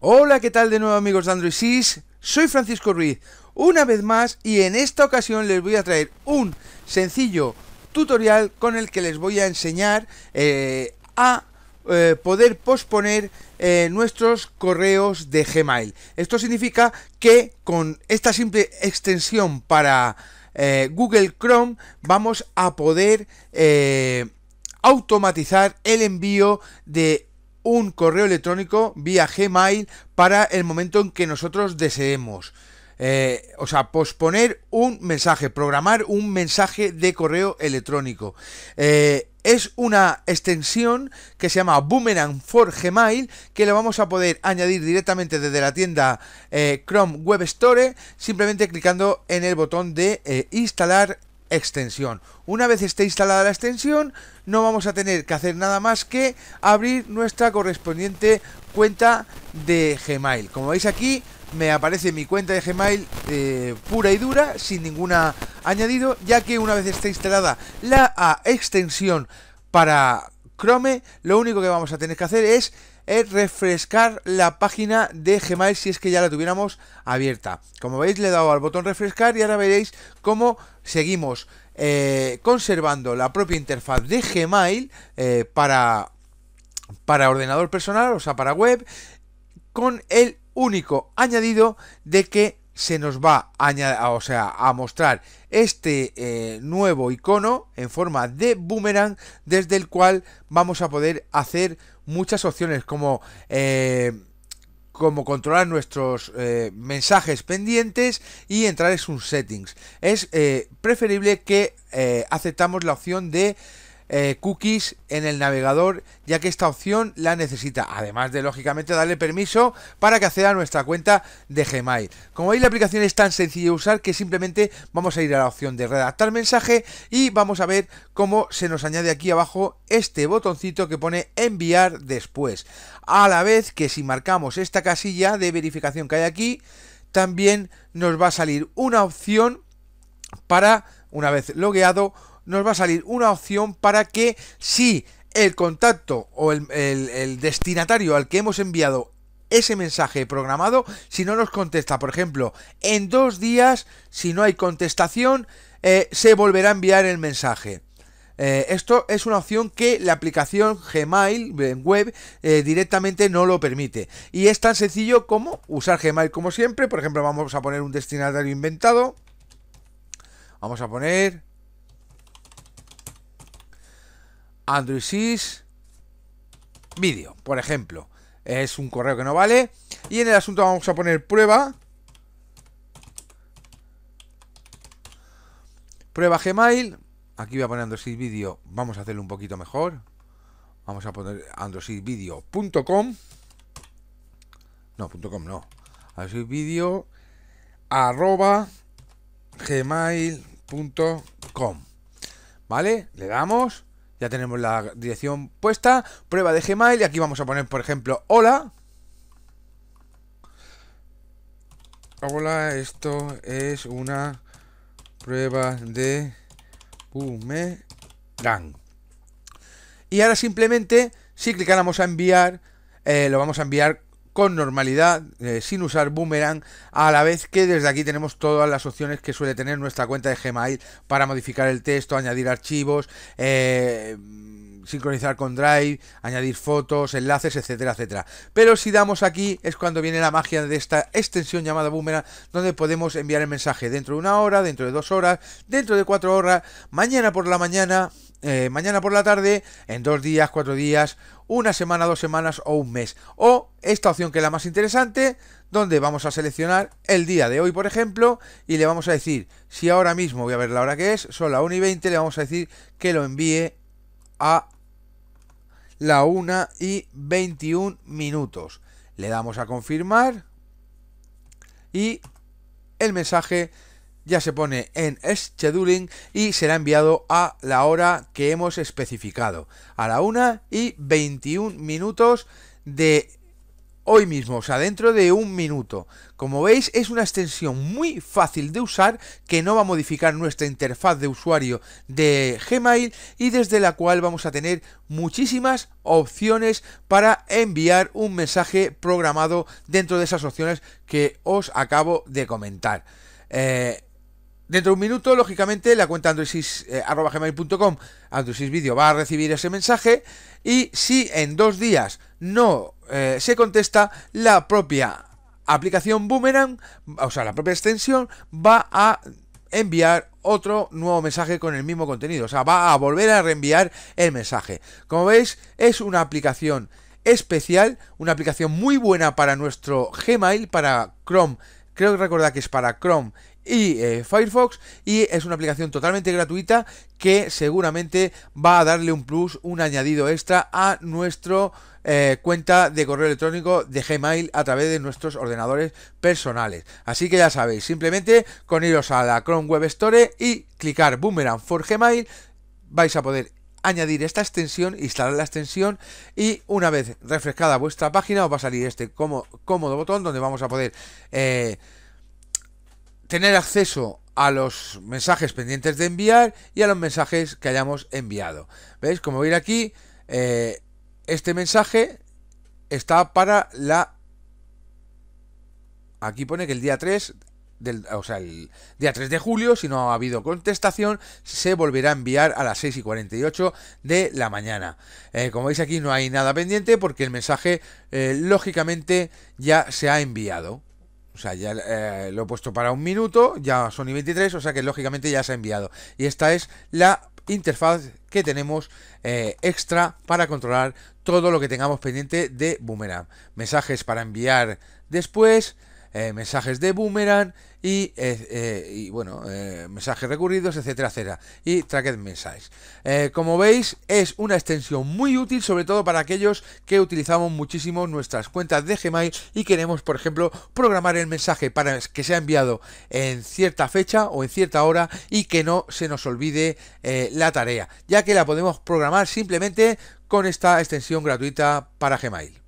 Hola, ¿qué tal de nuevo amigos de Android Soy Francisco Ruiz, una vez más y en esta ocasión les voy a traer un sencillo tutorial con el que les voy a enseñar eh, a eh, poder posponer eh, nuestros correos de Gmail. Esto significa que con esta simple extensión para Google Chrome vamos a poder automatizar el envío de un correo electrónico vía Gmail para el momento en que nosotros deseemos. Eh, o sea, posponer un mensaje, programar un mensaje de correo electrónico. Eh, es una extensión que se llama Boomerang for Gmail que lo vamos a poder añadir directamente desde la tienda eh, Chrome Web Store simplemente clicando en el botón de instalar extensión. Una vez esté instalada la extensión, no vamos a tener que hacer nada más que abrir nuestra correspondiente cuenta de Gmail. Como veis aquí, me aparece mi cuenta de Gmail eh, pura y dura, sin ninguna añadido, ya que una vez esté instalada la extensión para Chrome, lo único que vamos a tener que hacer es es refrescar la página de Gmail si es que ya la tuviéramos abierta. Como veis le he dado al botón refrescar y ahora veréis cómo seguimos eh, conservando la propia interfaz de Gmail eh, para, para ordenador personal, o sea, para web, con el único añadido de que se nos va a, o sea, a mostrar este eh, nuevo icono en forma de boomerang desde el cual vamos a poder hacer muchas opciones como... Eh, como controlar nuestros eh, mensajes pendientes y entrar en sus settings. Es eh, preferible que aceptamos la opción de eh, cookies en el navegador, ya que esta opción la necesita, además de lógicamente darle permiso para que acceda a nuestra cuenta de Gmail. Como veis, la aplicación es tan sencilla de usar que simplemente vamos a ir a la opción de redactar mensaje y vamos a ver cómo se nos añade aquí abajo este botoncito que pone enviar después. A la vez que si marcamos esta casilla de verificación que hay aquí, también nos va a salir una opción para, una vez logueado, nos va a salir una opción para que si el contacto o el, destinatario al que hemos enviado ese mensaje programado, si no nos contesta, por ejemplo, en dos días, si no hay contestación, eh, se volverá a enviar el mensaje. Eh, esto es una opción que la aplicación Gmail en web eh, directamente no lo permite. Y es tan sencillo como usar Gmail como siempre. Por ejemplo, vamos a poner un destinatario inventado. Vamos a poner Android Video, por ejemplo. Es un correo que no vale. Y en el asunto vamos a poner prueba. Prueba Gmail. Aquí voy a poner Android Video. Vamos a hacerlo un poquito mejor. Vamos a poner androidvideo.com. No, punto .com no. Android arroba gmail.com. ¿Vale? Le damos. Ya tenemos la dirección puesta. Prueba de Gmail. Y aquí vamos a poner, por ejemplo, hola. Hola, esto es una prueba de gang Y ahora simplemente, si clicáramos a enviar, eh, lo vamos a enviar con normalidad, eh, sin usar Boomerang, a la vez que desde aquí tenemos todas las opciones que suele tener nuestra cuenta de Gmail para modificar el texto, añadir archivos, eh, sincronizar con Drive, añadir fotos, enlaces, etcétera, etcétera. Pero si damos aquí es cuando viene la magia de esta extensión llamada Boomerang, donde podemos enviar el mensaje dentro de una hora, dentro de dos horas, dentro de cuatro horas, mañana por la mañana, eh, mañana por la tarde, en dos días, cuatro días, una semana, dos semanas o un mes. O esta opción que es la más interesante, donde vamos a seleccionar el día de hoy, por ejemplo, y le vamos a decir, si ahora mismo voy a ver la hora que es, son las 1 y 20, le vamos a decir que lo envíe a la 1 y 21 minutos. Le damos a confirmar y el mensaje ya se pone en scheduling y será enviado a la hora que hemos especificado, a la 1 y 21 minutos de hoy mismo, o sea, dentro de un minuto. Como veis, es una extensión muy fácil de usar que no va a modificar nuestra interfaz de usuario de Gmail y desde la cual vamos a tener muchísimas opciones para enviar un mensaje programado dentro de esas opciones que os acabo de comentar. Eh, Dentro de un minuto, lógicamente, la cuenta android eh, va a recibir ese mensaje. Y si en dos días no eh, se contesta, la propia aplicación Boomerang, o sea, la propia extensión, va a enviar otro nuevo mensaje con el mismo contenido. O sea, va a volver a reenviar el mensaje. Como veis, es una aplicación especial, una aplicación muy buena para nuestro Gmail, para Chrome. Creo que recordar que es para Chrome y eh, Firefox y es una aplicación totalmente gratuita que seguramente va a darle un plus, un añadido extra a nuestro eh, cuenta de correo electrónico de Gmail a través de nuestros ordenadores personales. Así que ya sabéis, simplemente con iros a la Chrome Web Store y clicar Boomerang for Gmail vais a poder añadir esta extensión, instalar la extensión y una vez refrescada vuestra página os va a salir este cómodo, botón donde vamos a poder... Eh, tener acceso a los mensajes pendientes de enviar y a los mensajes que hayamos enviado. ¿Veis? Como veis aquí, eh, este mensaje está para la... Aquí pone que el día 3, del, el día de julio, si no ha habido contestación, se volverá a enviar a las 6 y 48 de la mañana. Eh, como veis aquí no hay nada pendiente porque el mensaje eh, lógicamente ya se ha enviado. O sea, ya eh, lo he puesto para un minuto, ya Sony 23, o sea que lógicamente ya se ha enviado. Y esta es la interfaz que tenemos eh, extra para controlar todo lo que tengamos pendiente de Boomerang. Mensajes para enviar después, eh, mensajes de boomerang y, eh, eh, bueno, mensajes recurridos, etcétera, etcétera. Y tracked messages. como veis, es una extensión muy útil, sobre todo para aquellos que utilizamos muchísimo nuestras cuentas de Gmail y queremos, por ejemplo, programar el mensaje para que sea enviado en cierta fecha o en cierta hora y que no se nos olvide la tarea, ya que la podemos programar simplemente con esta extensión gratuita para Gmail.